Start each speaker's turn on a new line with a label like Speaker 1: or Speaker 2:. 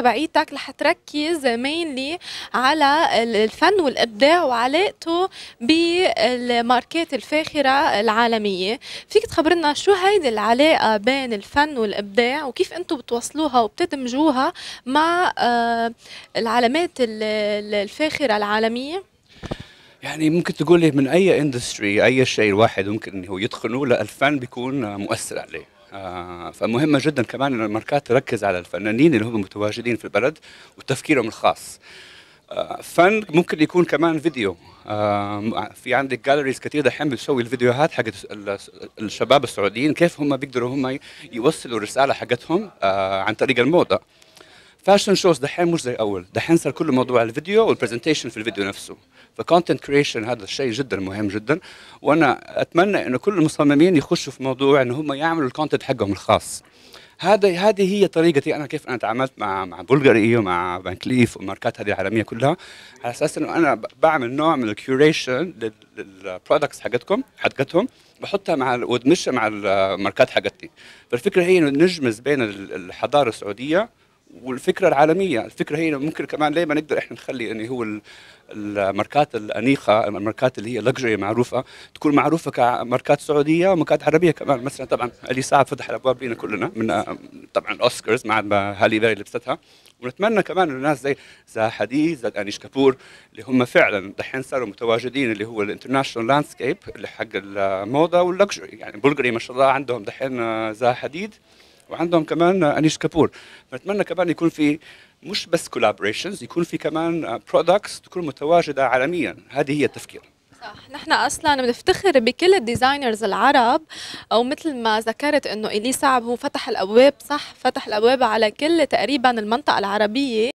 Speaker 1: تبعيتك رح تركز مينلي على الفن والابداع وعلاقته بالماركات الفاخره العالميه فيك تخبرنا شو هيدي العلاقه بين الفن والابداع وكيف انتم بتوصلوها وبتدمجوها مع آه، العلامات الفاخره العالميه
Speaker 2: يعني ممكن تقولي من اي اندستري اي شيء الواحد ممكن هو يتقنه للفن الفن بيكون مؤثر عليه آه، فمهمه جدا كمان ان الماركات تركز على الفنانين اللي هم متواجدين في البلد وتفكيرهم الخاص آه، فن ممكن يكون كمان فيديو آه، في عندك جاليريز كثير دحين بتسوي الفيديوهات حقت الشباب السعوديين كيف هم بيقدروا هم يوصلوا الرساله حقتهم عن طريق الموضه فاشن شوز دحين مش زي اول دحين صار كل موضوع الفيديو والبرزنتيشن في الفيديو نفسه فكونتنت كريشن هذا الشيء جدا مهم جدا وانا اتمنى انه كل المصممين يخشوا في موضوع انه هم يعملوا الكونتنت حقهم الخاص هذا هذه هي طريقتي انا كيف انا تعاملت مع مع بلغاري ومع فان ليف والماركات هذه العالميه كلها على اساس انه انا بعمل نوع من الكيوريشن للبرودكتس حقتكم حقتهم بحطها مع ودمشها مع الماركات حقتي فالفكره هي انه نجمز بين الحضاره السعوديه والفكره العالميه الفكره هي ممكن كمان ليه ما نقدر احنا نخلي ان هو الماركات الانيقه الماركات اللي هي لكجري معروفه تكون معروفه كماركات سعوديه وماركات عربيه كمان مثلا طبعا اللي ساعد فتح الابواب لنا كلنا من آه، طبعا الاوسكارز مع هالي بيري لبستها ونتمنى كمان انه ناس زي زها حديد زي انيش كابور اللي هم فعلا دحين صاروا متواجدين اللي هو الانترناشونال لاندسكيب اللي حق الموضه واللكجري يعني بلغاري ما شاء الله عندهم دحين آه، زها حديد وعندهم كمان انيش كابور بتمنى كمان يكون في مش بس كولابوريشنز يكون في كمان برودكتس تكون متواجده عالميا هذه هي التفكير صح
Speaker 1: نحن اصلا بنفتخر بكل الديزاينرز العرب او مثل ما ذكرت انه الي سعب هو فتح الابواب صح فتح الابواب على كل تقريبا المنطقه العربيه